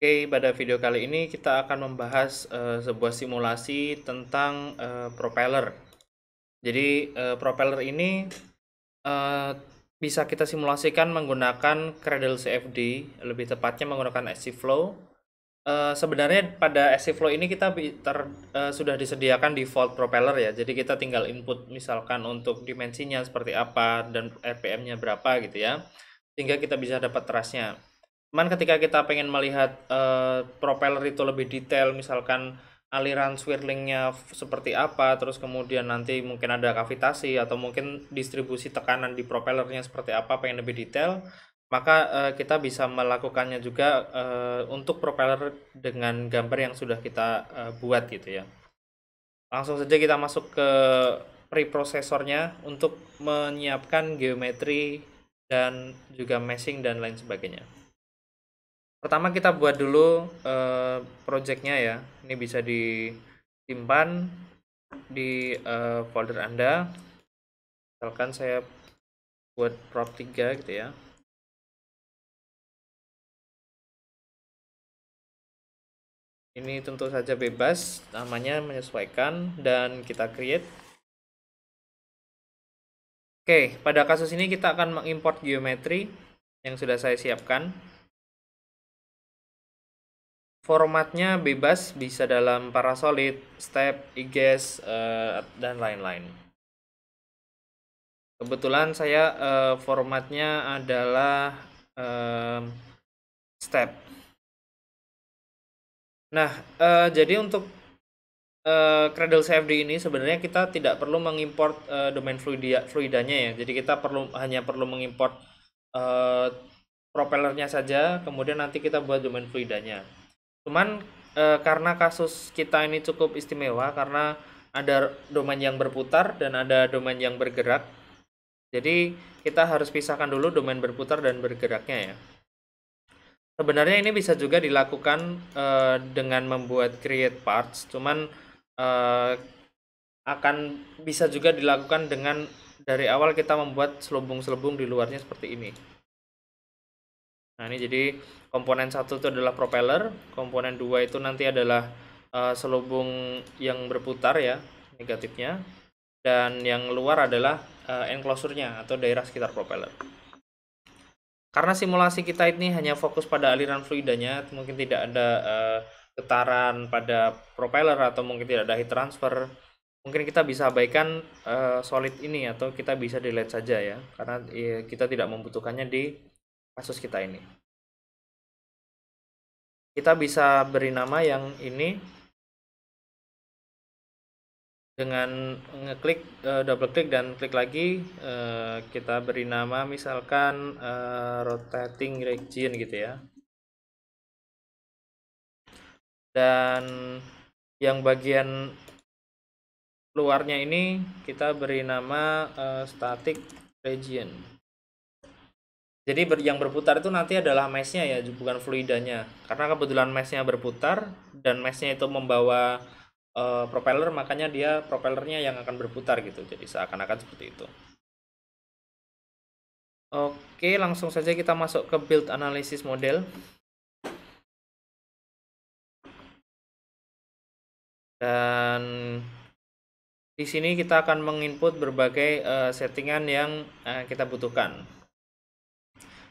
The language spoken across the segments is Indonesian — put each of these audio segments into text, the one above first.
Oke, pada video kali ini kita akan membahas uh, sebuah simulasi tentang uh, propeller. Jadi, uh, propeller ini uh, bisa kita simulasikan menggunakan Cradle CFD, lebih tepatnya menggunakan SC Flow. Uh, sebenarnya pada SC Flow ini kita ter, uh, sudah disediakan default propeller ya, jadi kita tinggal input misalkan untuk dimensinya seperti apa dan RPM-nya berapa gitu ya, sehingga kita bisa dapat trust-nya. Cuman ketika kita pengen melihat uh, propeller itu lebih detail, misalkan aliran swirlingnya seperti apa, terus kemudian nanti mungkin ada kavitasi atau mungkin distribusi tekanan di propellernya seperti apa, pengen lebih detail, maka uh, kita bisa melakukannya juga uh, untuk propeller dengan gambar yang sudah kita uh, buat gitu ya. Langsung saja kita masuk ke preprosesornya untuk menyiapkan geometri dan juga meshing dan lain sebagainya pertama kita buat dulu uh, projectnya ya ini bisa disimpan di uh, folder anda misalkan saya buat prop 3 gitu ya ini tentu saja bebas namanya menyesuaikan dan kita create oke pada kasus ini kita akan mengimport geometri yang sudah saya siapkan Formatnya bebas, bisa dalam Parasolid, Step, IGES, uh, eh, dan lain-lain. Kebetulan saya uh, formatnya adalah uh, Step. Nah, uh, jadi untuk uh, Cradle CFD ini sebenarnya kita tidak perlu mengimport uh, domain fluida, fluidanya ya. Jadi kita perlu hanya perlu mengimport uh, propellernya saja, kemudian nanti kita buat domain fluidanya. Cuman e, karena kasus kita ini cukup istimewa karena ada domain yang berputar dan ada domain yang bergerak. Jadi kita harus pisahkan dulu domain berputar dan bergeraknya ya. Sebenarnya ini bisa juga dilakukan e, dengan membuat create parts, cuman e, akan bisa juga dilakukan dengan dari awal kita membuat selubung-selubung di luarnya seperti ini. Nah ini jadi komponen satu itu adalah propeller komponen dua itu nanti adalah uh, selubung yang berputar ya negatifnya dan yang luar adalah uh, eh, enclosure-nya atau daerah sekitar propeller. Karena simulasi kita ini hanya fokus pada aliran fluidanya, mungkin tidak ada uh, getaran pada propeller atau mungkin tidak ada heat transfer. Mungkin kita bisa abaikan uh, solid ini atau kita bisa delete saja ya, karena uh, kita tidak membutuhkannya di kasus kita ini kita bisa beri nama yang ini dengan ngeklik eh, double klik dan klik lagi eh, kita beri nama misalkan eh, rotating region gitu ya dan yang bagian luarnya ini kita beri nama static region jadi ber, yang berputar itu nanti adalah mesnya ya, bukan fluidanya. Karena kebetulan mesnya berputar dan mesnya itu membawa uh, propeller, makanya dia propellernya yang akan berputar gitu. Jadi seakan-akan seperti itu. Oke, langsung saja kita masuk ke build analysis model. Dan di sini kita akan menginput berbagai uh, settingan yang uh, kita butuhkan.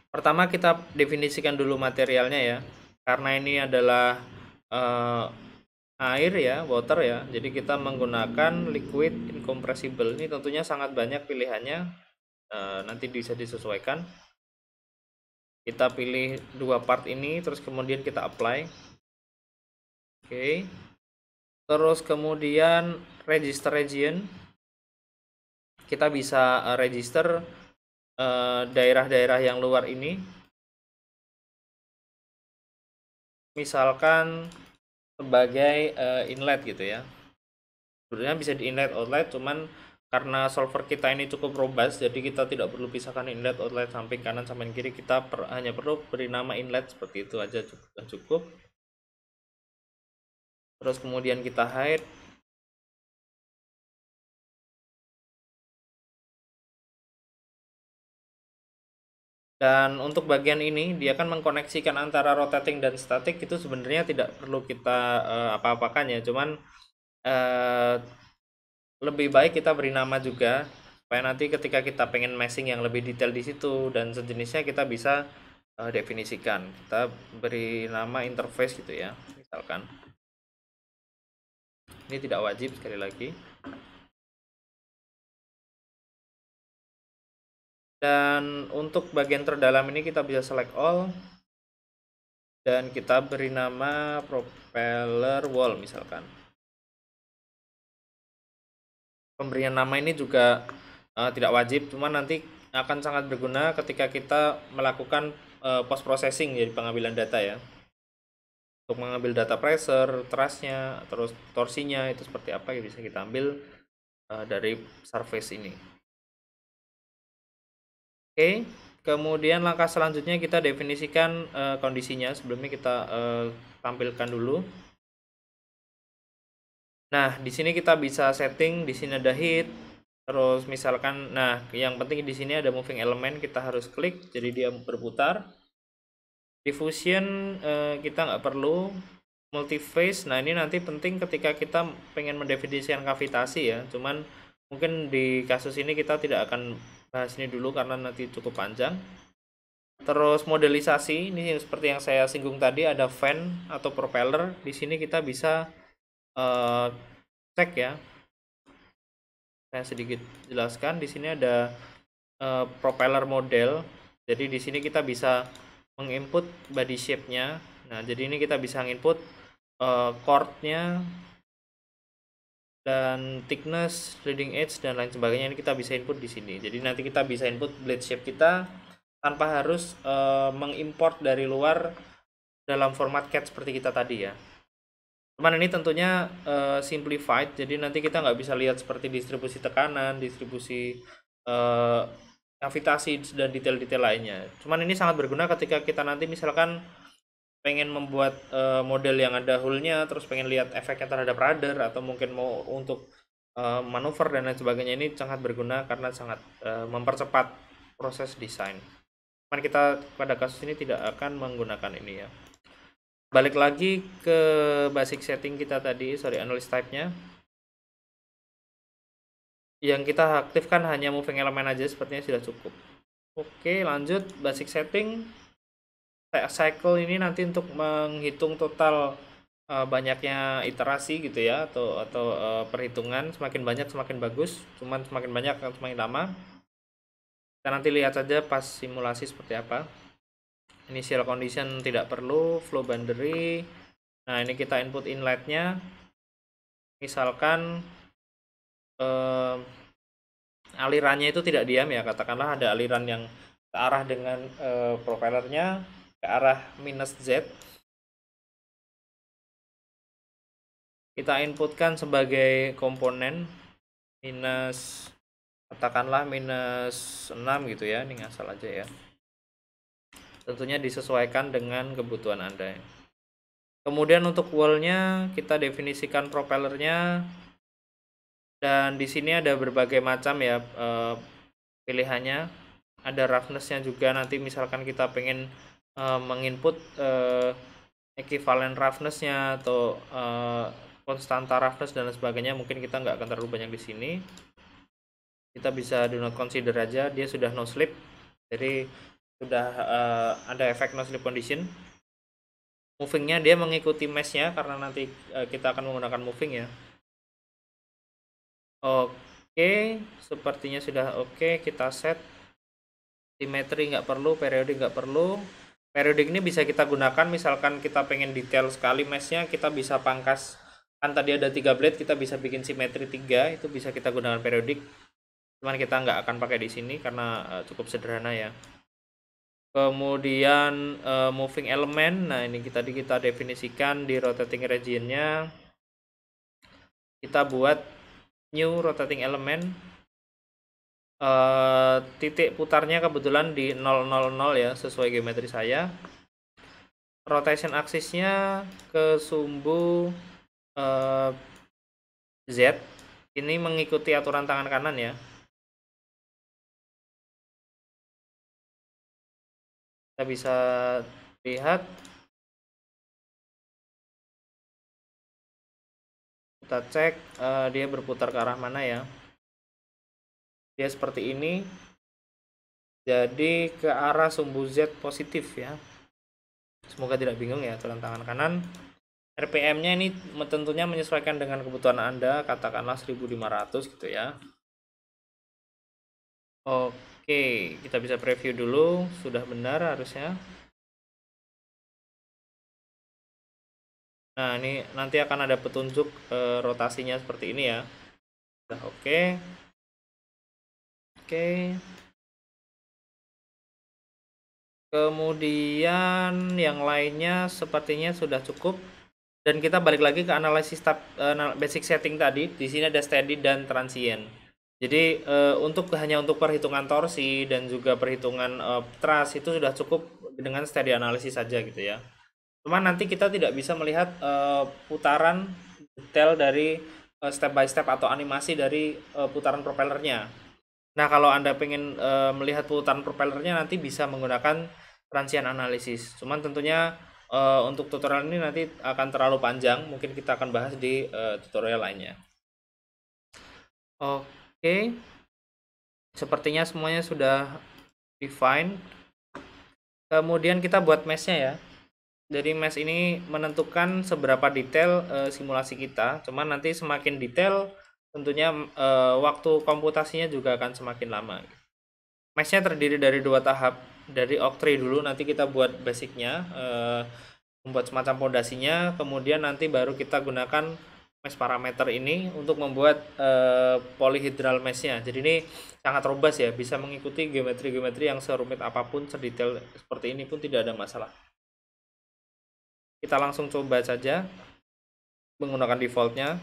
Pertama kita definisikan dulu materialnya ya. Karena ini adalah uh, air ya, water ya. Jadi kita menggunakan liquid incompressible. Ini tentunya sangat banyak pilihannya. Uh, nanti bisa disesuaikan. Kita pilih dua part ini terus kemudian kita apply. Oke. Okay. Terus kemudian register region kita bisa eh, register Eh, daerah-daerah yang luar ini misalkan sebagai uh, inlet gitu ya sebenarnya bisa di inlet outlet cuman karena solver kita ini cukup robust jadi kita tidak perlu pisahkan inlet outlet samping kanan samping kiri kita per, hanya perlu beri nama inlet seperti itu aja cukup cukup terus kemudian kita hide Dan untuk bagian ini dia akan mengkoneksikan antara rotating dan static itu sebenarnya tidak perlu kita uh, apa-apakan ya, cuman uh, lebih baik kita beri nama juga supaya nanti ketika kita pengen meshing yang lebih detail di situ dan sejenisnya kita bisa uh, definisikan. Kita beri nama interface gitu ya, misalkan. Ini tidak wajib sekali lagi. dan untuk bagian terdalam ini kita bisa select all dan kita beri nama propeller wall misalkan pemberian nama ini juga uh, tidak wajib cuman nanti akan sangat berguna ketika kita melakukan uh, post processing jadi ya, pengambilan data ya untuk mengambil data pressure, trustnya, terus torsinya itu seperti apa yang bisa kita ambil uh, dari surface ini. Oke, kemudian langkah selanjutnya kita definisikan uh, kondisinya. Sebelumnya kita uh, tampilkan dulu. Nah, di sini kita bisa setting, di sini ada hit, terus misalkan, nah yang penting di sini ada moving element, kita harus klik, jadi dia berputar. Diffusion uh, kita nggak perlu, Multiface, nah ini nanti penting ketika kita pengen mendefinisikan kavitasi ya, cuman mungkin di kasus ini kita tidak akan bahas ini dulu karena nanti cukup panjang. Terus modelisasi ini yang seperti yang saya singgung tadi ada fan atau propeller. Di sini kita bisa uh, cek ya. Saya sedikit jelaskan di sini ada uh, propeller model. Jadi di sini kita bisa menginput body shape-nya. Nah, jadi ini kita bisa nginput uh, chord-nya, dan thickness, leading edge dan lain sebagainya ini kita bisa input di sini. Jadi nanti kita bisa input blade shape kita tanpa harus uh, mengimport dari luar dalam format cat seperti kita tadi ya. Cuman ini tentunya uh, simplified, jadi nanti kita nggak bisa lihat seperti distribusi tekanan, distribusi uh, gravitasi dan detail-detail lainnya. Cuman ini sangat berguna ketika kita nanti misalkan pengen membuat uh, model yang ada hullnya terus pengen lihat efeknya terhadap radar atau mungkin mau untuk uh, manuver dan lain sebagainya ini sangat berguna karena sangat uh, mempercepat proses desain. Cuman kita pada kasus ini tidak akan menggunakan ini ya. Balik lagi ke basic setting kita tadi, sorry analis type-nya. Yang kita aktifkan hanya moving element aja, sepertinya sudah cukup. Oke, lanjut basic setting cycle ini nanti untuk menghitung total uh, banyaknya iterasi gitu ya atau atau uh, perhitungan semakin banyak semakin bagus cuman semakin banyak akan semakin lama kita nanti lihat saja pas simulasi seperti apa initial condition tidak perlu flow boundary nah ini kita input inletnya misalkan uh, alirannya itu tidak diam ya katakanlah ada aliran yang ke arah dengan uh, propellernya ke arah minus Z kita inputkan sebagai komponen minus katakanlah minus 6 gitu ya ini ngasal aja ya tentunya disesuaikan dengan kebutuhan anda kemudian untuk wallnya kita definisikan propellernya dan di sini ada berbagai macam ya eh, pilihannya ada roughnessnya juga nanti misalkan kita pengen Eh, menginput uh, equivalent roughnessnya atau uh, konstanta roughness dan sebagainya mungkin kita nggak akan terlalu banyak di sini kita bisa do not consider aja dia sudah no slip jadi sudah uh, ada efek no slip condition movingnya dia mengikuti meshnya karena nanti uh, kita akan menggunakan moving ya oke sepertinya sudah oke kita set simetri nggak perlu periode nggak perlu periodik ini bisa kita gunakan misalkan kita pengen detail sekali meshnya kita bisa pangkas kan tadi ada tiga blade kita bisa bikin simetri tiga itu bisa kita gunakan periodik cuman kita nggak akan pakai di sini karena eh, cukup sederhana ya kemudian uh, moving element nah ini kita kita definisikan di rotating regionnya kita buat new rotating element uh, titik putarnya kebetulan di 000 ya sesuai geometri saya rotation aksisnya ke sumbu uh, Z ini mengikuti aturan tangan kanan ya kita bisa lihat kita cek uh, dia berputar ke arah mana ya dia ya, seperti ini jadi ke arah sumbu Z positif ya semoga tidak bingung ya tulang tangan kanan RPM-nya ini tentunya menyesuaikan dengan kebutuhan Anda katakanlah 1500 gitu ya Oke kita bisa preview dulu sudah benar harusnya Nah, ini nanti akan ada petunjuk e, rotasinya seperti ini ya. sudah oke. Okay. Oke, kemudian yang lainnya sepertinya sudah cukup dan kita balik lagi ke analisis tab, eh, basic setting tadi di sini ada steady dan transient jadi eh, untuk hanya untuk perhitungan torsi dan juga perhitungan uh, trust itu sudah cukup dengan steady analisis saja gitu ya. Cuman nanti kita tidak bisa melihat putaran detail dari step by step atau animasi dari uh, putaran propellernya. Nah, kalau Anda pengen e, melihat putaran propellernya nanti bisa menggunakan transient analisis. Cuman tentunya e, untuk tutorial ini nanti akan terlalu panjang, mungkin kita akan bahas di e, tutorial lainnya. Oke. Sepertinya semuanya sudah define. Kemudian kita buat mesh-nya ya. Jadi mesh ini menentukan seberapa detail e, simulasi kita. Cuman nanti semakin detail tentunya uh, waktu komputasinya juga akan semakin lama. Meshnya terdiri dari dua tahap, dari Octree dulu nanti kita buat basicnya, uh, membuat semacam pondasinya, kemudian nanti baru kita gunakan mesh parameter ini untuk membuat uh, eh, polyhedral meshnya. Jadi ini sangat robas ya, bisa mengikuti geometri-geometri yang serumit apapun, sedetail seperti ini pun tidak ada masalah. Kita langsung coba saja menggunakan defaultnya.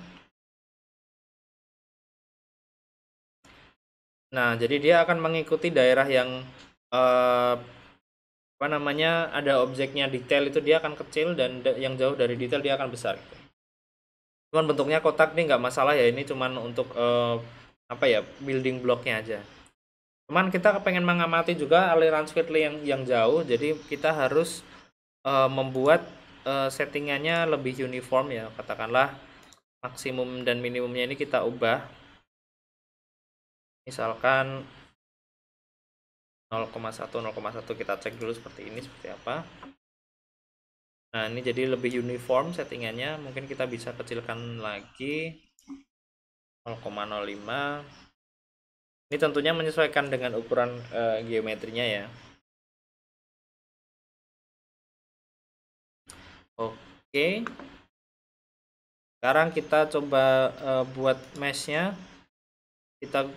Nah, jadi dia akan mengikuti daerah yang uh, apa namanya ada objeknya detail itu dia akan kecil dan yang jauh dari detail dia akan besar. Gitu. Cuman bentuknya kotak nih nggak masalah ya ini cuman untuk uh, apa ya building blocknya aja. Cuman kita kepengen mengamati juga aliran speed yang yang jauh, jadi kita harus uh, membuat settingannya lebih uniform ya katakanlah maksimum dan minimumnya ini kita ubah misalkan 0,1 0,1 kita cek dulu seperti ini seperti apa nah ini jadi lebih uniform settingannya mungkin kita bisa kecilkan lagi 0,05 ini tentunya menyesuaikan dengan ukuran uh, geometrinya ya oke sekarang kita coba uh, buat meshnya kita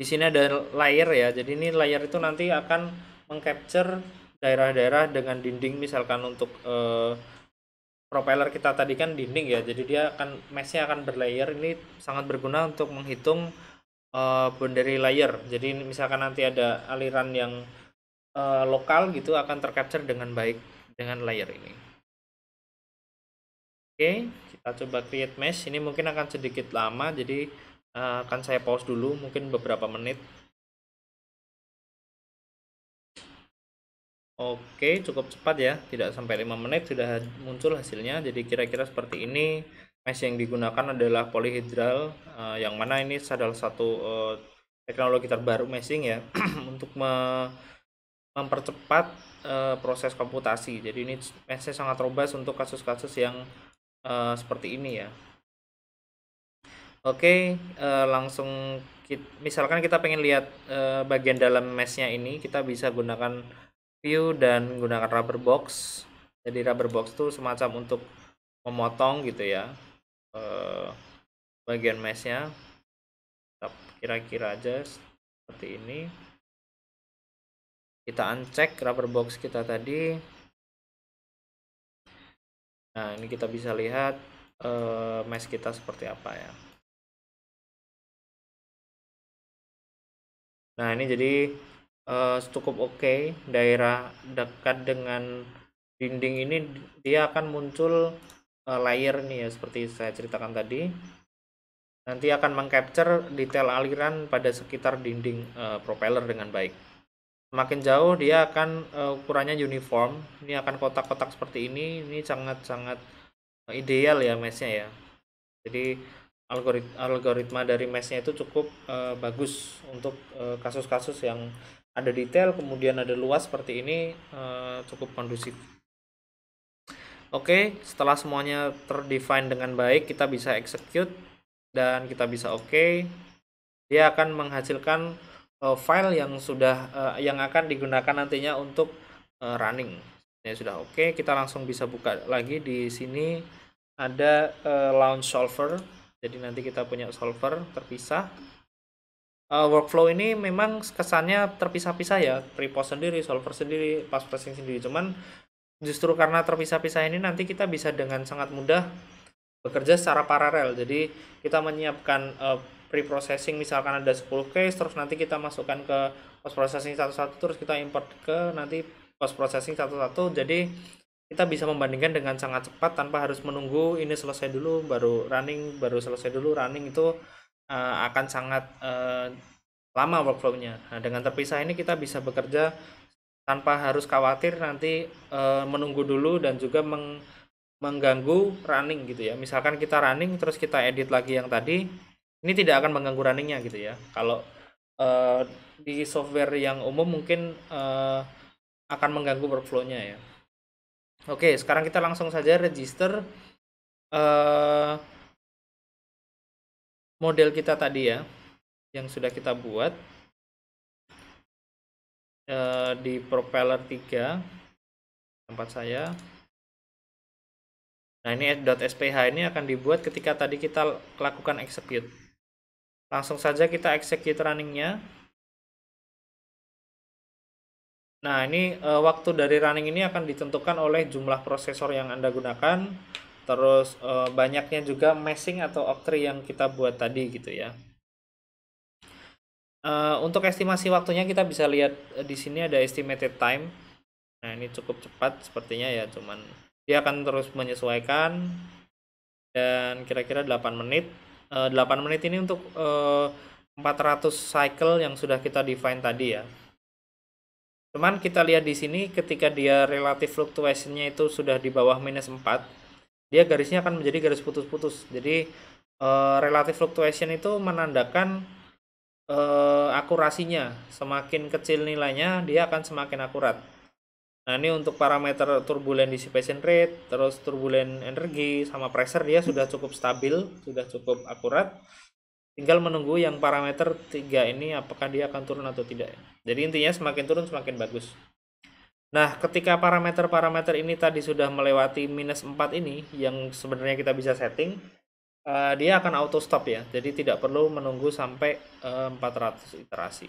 di sini ada layer ya jadi ini layer itu nanti akan mengcapture daerah-daerah dengan dinding misalkan untuk eh, propeller kita tadi kan dinding ya jadi dia akan meshnya akan berlayer ini sangat berguna untuk menghitung eh, boundary layer jadi misalkan nanti ada aliran yang eh, lokal gitu akan tercapture dengan baik dengan layer ini oke kita coba create mesh ini mungkin akan sedikit lama jadi Eh, akan saya pause dulu mungkin beberapa menit Oke, cukup cepat ya. Tidak sampai 5 menit sudah muncul hasilnya. Jadi kira-kira seperti ini. Mesh yang digunakan adalah polyhedral eh, yang mana ini adalah satu eh, teknologi terbaru meshing ya untuk mempercepat proses komputasi. Jadi ini mesh sangat robust untuk kasus-kasus yang seperti ini ya. Oke, uh, langsung kita, misalkan kita pengen lihat uh, bagian dalam meshnya ini, kita bisa gunakan view dan gunakan rubber box. Jadi rubber box itu semacam untuk memotong gitu ya uh, bagian meshnya. Kira-kira aja seperti ini. Kita uncheck rubber box kita tadi. Nah ini kita bisa lihat uh, mes kita seperti apa ya. Nah, ini jadi uh, cukup oke okay. daerah dekat dengan dinding ini dia akan muncul uh, layer nih ya seperti saya ceritakan tadi. Nanti akan mengcapture detail aliran pada sekitar dinding uh, propeller dengan baik. Semakin jauh dia akan uh, ukurannya uniform. Ini akan kotak-kotak seperti ini. Ini sangat-sangat ideal ya mesnya ya. Jadi algoritma algoritma dari mesnya itu cukup uh, bagus untuk eh, kasus-kasus uh, yang ada detail kemudian ada luas seperti ini uh, cukup kondusif oke okay, setelah semuanya terdefine dengan baik kita bisa execute dan kita bisa oke okay. dia akan menghasilkan uh, file yang sudah uh, yang akan digunakan nantinya untuk uh, running ya sudah oke okay. kita langsung bisa buka lagi di sini ada uh, launch solver jadi nanti kita punya solver terpisah uh, workflow ini memang kesannya terpisah-pisah ya repost sendiri solver sendiri pas processing sendiri cuman justru karena terpisah-pisah ini nanti kita bisa dengan sangat mudah bekerja secara paralel jadi kita menyiapkan uh, pre-processing misalkan ada 10 case terus nanti kita masukkan ke post processing satu-satu terus kita import ke nanti post processing satu-satu jadi kita bisa membandingkan dengan sangat cepat tanpa harus menunggu ini selesai dulu baru running baru selesai dulu running itu uh, akan sangat uh, lama workflownya nah dengan terpisah ini kita bisa bekerja tanpa harus khawatir nanti uh, menunggu dulu dan juga meng mengganggu running gitu ya misalkan kita running terus kita edit lagi yang tadi ini tidak akan mengganggu runningnya gitu ya kalau uh, di software yang umum mungkin uh, akan mengganggu workflownya ya Oke, sekarang kita langsung saja register uh, model kita tadi ya, yang sudah kita buat uh, di propeller 3 tempat saya. Nah, ini .sph ini akan dibuat ketika tadi kita lakukan execute. Langsung saja kita execute runningnya. Nah, ini e, waktu dari running ini akan ditentukan oleh jumlah prosesor yang Anda gunakan, terus e, banyaknya juga meshing atau octree yang kita buat tadi gitu ya. E, untuk estimasi waktunya kita bisa lihat e, di sini ada estimated time. Nah, ini cukup cepat sepertinya ya, cuman dia akan terus menyesuaikan dan kira-kira 8 menit. E, 8 menit ini untuk e, 400 cycle yang sudah kita define tadi ya. Cuman kita lihat di sini ketika dia relatif fluctuation-nya itu sudah di bawah minus 4, dia garisnya akan menjadi garis putus-putus. Jadi uh, relatif fluctuation itu menandakan uh, akurasinya. Semakin kecil nilainya, dia akan semakin akurat. Nah ini untuk parameter turbulent dissipation rate, terus turbulent energi, sama pressure dia sudah cukup stabil, sudah cukup akurat tinggal menunggu yang parameter tiga ini apakah dia akan turun atau tidak jadi intinya semakin turun semakin bagus nah ketika parameter-parameter ini tadi sudah melewati minus 4 ini yang sebenarnya kita bisa setting uh, dia akan auto stop ya jadi tidak perlu menunggu sampai uh, eh, 400 iterasi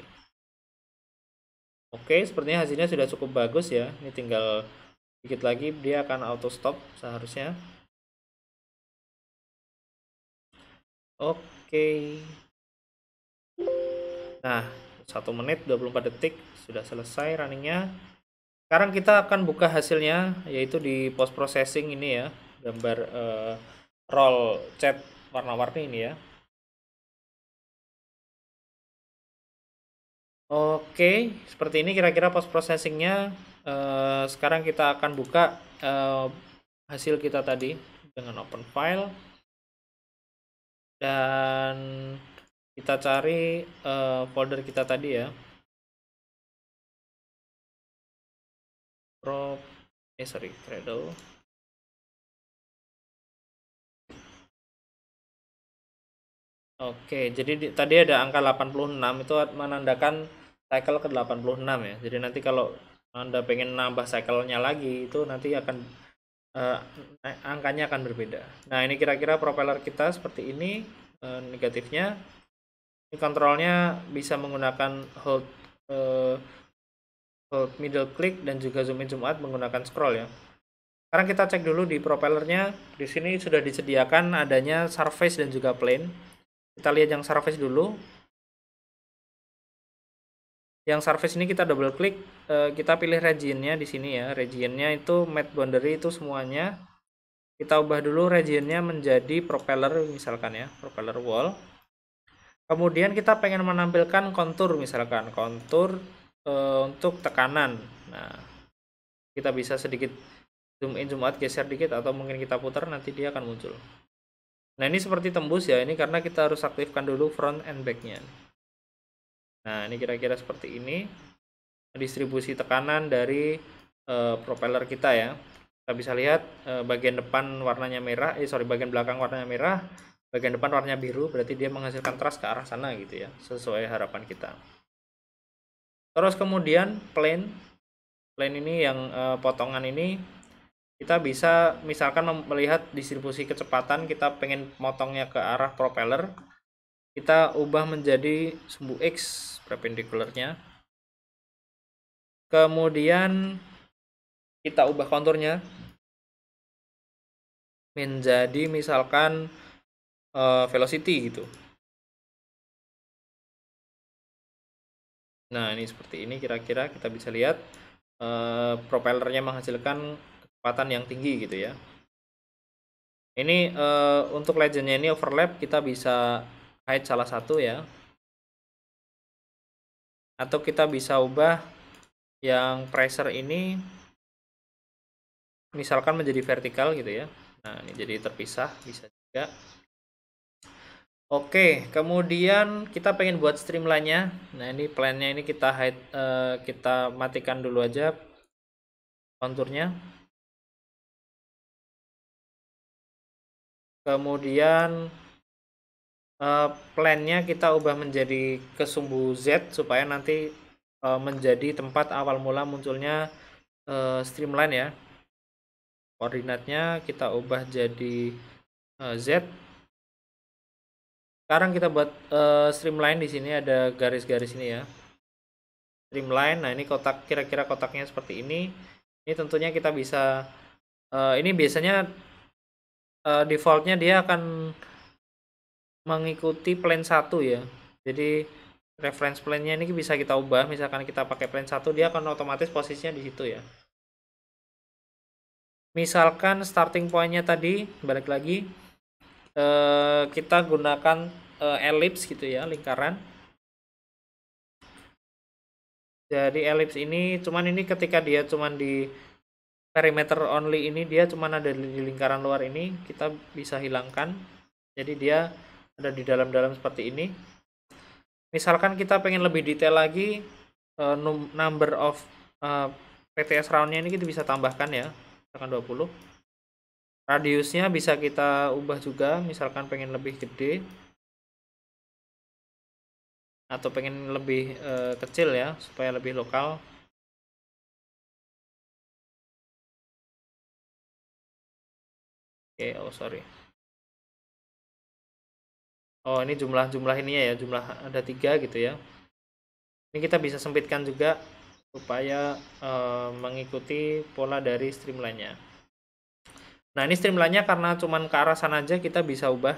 oke sepertinya hasilnya sudah cukup bagus ya ini tinggal sedikit lagi dia akan auto stop seharusnya oke Oke. Nah, 1 menit 24 detik sudah selesai runningnya. Sekarang kita akan buka hasilnya yaitu di post processing ini ya, gambar uh, roll chat warna-warni ini ya. Oke, seperti ini kira-kira post processingnya. Uh, sekarang kita akan buka uh, hasil kita tadi dengan open file dan kita cari uh, folder kita tadi ya prop eh sorry cradle Oke, jadi di, tadi ada angka 86 itu menandakan cycle ke 86 ya. Jadi nanti kalau Anda pengen nambah cycle-nya lagi itu nanti akan uh, angkanya akan berbeda. Nah, ini kira-kira propeller kita seperti ini uh, negatifnya. Ini kontrolnya bisa menggunakan hold uh, hold middle click dan juga zoom in zoom out menggunakan scroll ya. Sekarang kita cek dulu di propellernya. Di sini sudah disediakan adanya surface dan juga plane. Kita lihat yang surface dulu yang surface ini kita double klik eh, kita pilih regionnya di sini ya regionnya itu matte boundary itu semuanya kita ubah dulu regionnya menjadi propeller misalkan ya propeller wall kemudian kita pengen menampilkan kontur misalkan kontur eh, untuk tekanan nah kita bisa sedikit zoom in zoom out geser dikit atau mungkin kita putar nanti dia akan muncul nah ini seperti tembus ya ini karena kita harus aktifkan dulu front and backnya nya Nah, ini kira-kira seperti ini distribusi tekanan dari e, propeller kita ya. Kita bisa lihat e, bagian depan warnanya merah, eh sorry bagian belakang warnanya merah, bagian depan warnanya biru, berarti dia menghasilkan thrust ke arah sana gitu ya, sesuai harapan kita. Terus kemudian plane, plane ini yang e, potongan ini kita bisa misalkan melihat distribusi kecepatan kita pengen motongnya ke arah propeller kita ubah menjadi sumbu X perpendicularnya, kemudian kita ubah konturnya menjadi misalkan uh, velocity gitu nah ini seperti ini kira-kira kita bisa lihat uh, propellernya menghasilkan kecepatan yang tinggi gitu ya ini uh, untuk legendnya ini overlap kita bisa hide salah satu ya atau kita bisa ubah yang pressure ini misalkan menjadi vertikal gitu ya nah ini jadi terpisah bisa juga Oke, kemudian kita pengen buat streamline-nya. Nah, ini plan-nya ini kita hide, uh, kita matikan dulu aja konturnya. Kemudian uh, plannya kita ubah menjadi ke sumbu Z supaya nanti uh, menjadi tempat awal mula munculnya uh, streamline ya koordinatnya kita ubah jadi uh, Z sekarang kita buat uh, streamline di sini ada garis-garis ini ya streamline nah ini kotak kira-kira kotaknya seperti ini ini tentunya kita bisa uh, ini biasanya uh, defaultnya dia akan mengikuti plan satu ya. Jadi reference plan-nya ini bisa kita ubah. Misalkan kita pakai plan satu dia akan otomatis posisinya di situ ya. Misalkan starting point-nya tadi balik lagi eh, kita gunakan eh, elips gitu ya, lingkaran. Jadi ellipse ini cuman ini ketika dia cuman di perimeter only ini dia cuman ada di lingkaran luar ini kita bisa hilangkan. Jadi dia ada di dalam-dalam seperti ini misalkan kita pengen lebih detail lagi uh, number of uh, eh, PTS roundnya ini kita bisa tambahkan ya misalkan 20 radiusnya bisa kita ubah juga misalkan pengen lebih gede atau pengen lebih e, kecil ya supaya lebih lokal oke okay, oh sorry Oh, ini jumlah-jumlah ini ya, jumlah ada tiga gitu ya. Ini kita bisa sempitkan juga supaya eh, mengikuti pola dari streamline-nya. Nah, ini streamline-nya karena cuman ke arah sana aja kita bisa ubah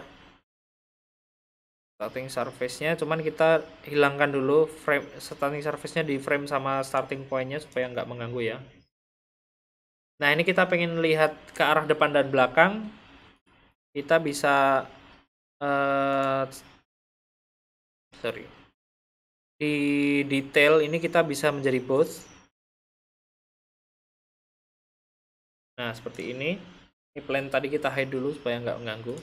starting surface-nya, cuman kita hilangkan dulu frame starting surface-nya di frame sama starting point-nya supaya nggak mengganggu ya. Nah, ini kita pengen lihat ke arah depan dan belakang. Kita bisa Eh, sorry di detail ini kita bisa menjadi both nah seperti ini ini plan tadi kita hide dulu supaya nggak mengganggu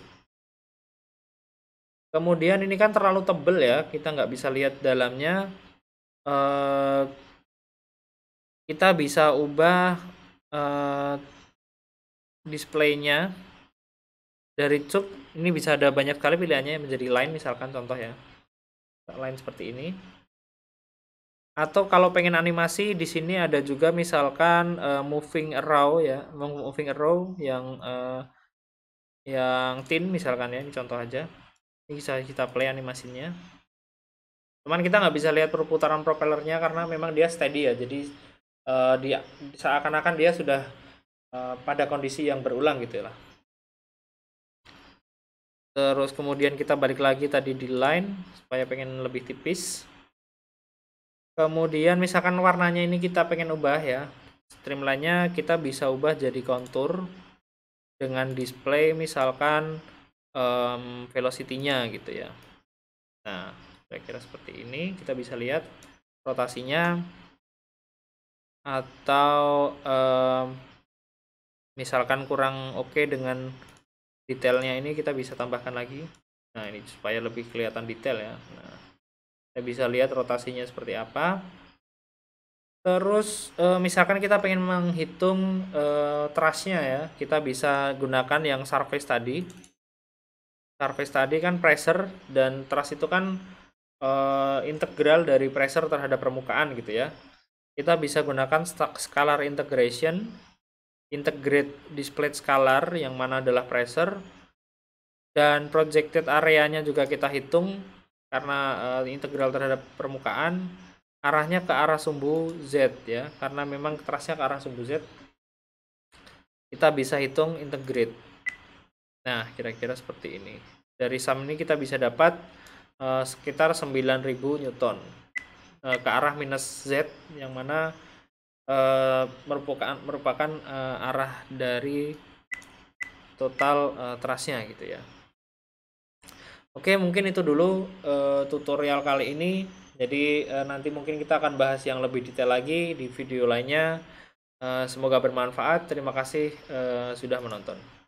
kemudian ini kan terlalu tebel ya kita nggak bisa lihat dalamnya uh, kita bisa ubah uh, displaynya dari cup ini bisa ada banyak sekali pilihannya menjadi line misalkan contoh ya line seperti ini atau kalau pengen animasi di sini ada juga misalkan uh, moving arrow ya moving arrow yang uh, yang tin misalkan ya ini contoh aja ini bisa kita play animasinya cuman kita nggak bisa lihat perputaran propellernya karena memang dia steady ya jadi uh, dia seakan-akan dia sudah uh, pada kondisi yang berulang gitu ya lah terus kemudian kita balik lagi tadi di line supaya pengen lebih tipis kemudian misalkan warnanya ini kita pengen ubah ya streamline-nya kita bisa ubah jadi kontur dengan display misalkan um, velocity-nya gitu ya nah kira-kira seperti ini kita bisa lihat rotasinya atau um, misalkan kurang oke okay dengan detailnya ini kita bisa tambahkan lagi nah ini supaya lebih kelihatan detail ya nah, kita bisa lihat rotasinya seperti apa terus e, misalkan kita pengen menghitung e, trustnya ya kita bisa gunakan yang surface tadi surface tadi kan pressure dan trust itu kan e, integral dari pressure terhadap permukaan gitu ya kita bisa gunakan scalar integration integrate display scalar yang mana adalah pressure dan projected areanya juga kita hitung karena uh, integral terhadap permukaan arahnya ke arah sumbu Z ya karena memang terasnya ke arah sumbu Z kita bisa hitung integrate nah kira-kira seperti ini dari sum ini kita bisa dapat uh, sekitar 9000 Newton uh, ke arah minus Z yang mana Eh, merupakan merupakan uh, arah dari total uh, trustnya gitu ya oke mungkin itu dulu uh, tutorial kali ini jadi uh, nanti mungkin kita akan bahas yang lebih detail lagi di video lainnya uh, semoga bermanfaat terima kasih uh, sudah menonton